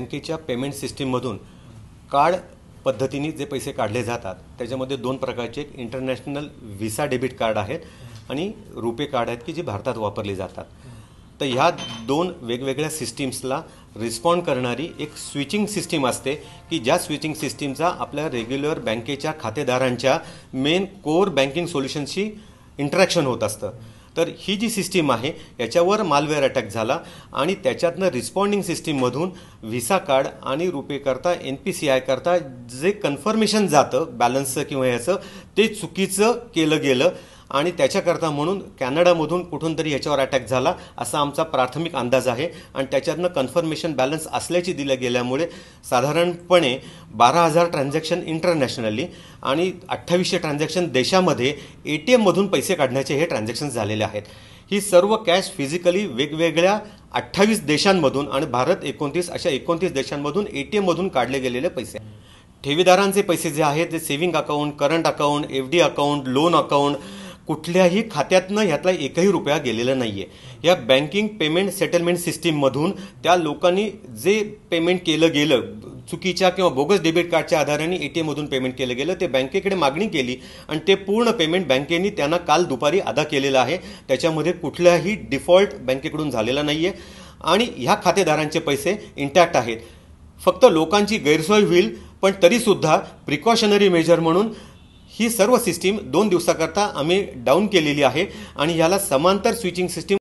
बँकेच्या payment सिस्टीममधून card पद्धतीने जे पैसे काढले जातात त्याच्यामध्ये दोन प्रकारचे एक इंटरनॅशनल व्हिसा डेबिट कार्ड आहेत आणि रुपे कार्ड आहेत की जे भारतात वापरले जातात तर ह्या दोन वेगवेगळ्या सिस्टीम्सला रिस्पॉन्ड करणारी एक स्विचिंग सिस्टीम असते की ज्या स्विचिंग सिस्टीमचा आपल्या रेग्युलर बँकेच्या खातेदारांच्या मेन कोर बँकिंग सोल्युशनशी इंटरॅक्शन होत असतं तर ही जी सिस्टीम आहे याच्यावर मालवेअर अटॅक झाला आणि त्याच्यातनं रिस्पॉन्डिंग सिस्टीममधून व्हिसा कार्ड आणि रुपे करता एन पी सी आय करता जे कन्फर्मेशन जातं बॅलन्सचं किंवा ह्याचं ते चुकीचं केलं गेलं आणि त्याच्याकरता म्हणून कॅनडामधून कुठून तरी ह्याच्यावर अटॅक झाला असा आमचा प्राथमिक अंदाज आहे आणि त्याच्यातनं कन्फर्मेशन बॅलन्स असल्याची दिल्या गेल्यामुळे साधारणपणे बारा हजार ट्रान्झॅक्शन इंटरनॅशनली आणि अठ्ठावीसशे ट्रान्झॅक्शन देशामध्ये ए टी एममधून पैसे काढण्याचे हे ट्रान्झॅक्शन झालेले आहेत ही सर्व कॅश फिजिकली वेगवेगळ्या अठ्ठावीस देशांमधून आणि भारत एकोणतीस अशा एकोणतीस देशांमधून ए टी एममधून काढले गेलेले पैसे ठेवीदारांचे पैसे जे आहेत ते saving account current account F D account loan account कुठल्याही खात्यातनं ह्यातला एकही रुपया गेलेला नाही आहे या बँकिंग पेमेंट सेटलमेंट सिस्टीममधून त्या लोकांनी जे पेमेंट केलं गेलं चुकीच्या किंवा बोगस डेबिट कार्डच्या आधाराने ए टी एममधून पेमेंट केलं गेलं ते बँकेकडे मागणी केली आणि ते पूर्ण पेमेंट बँकेने त्यांना काल दुपारी अदा केलेलं आहे त्याच्यामध्ये कुठल्याही डिफॉल्ट बँकेकडून झालेला नाही आहे आणि ह्या खातेदारांचे पैसे इंटॅक्ट आहेत फक्त लोकांची गैरसोय होईल पण तरीसुद्धा प्रिकॉशनरी मेजर म्हणून ही सर्व सिस्टीम दोन दिवसाकरता आम्ही डाऊन केलेली आहे आणि ह्याला समांतर स्विचिंग सिस्टीम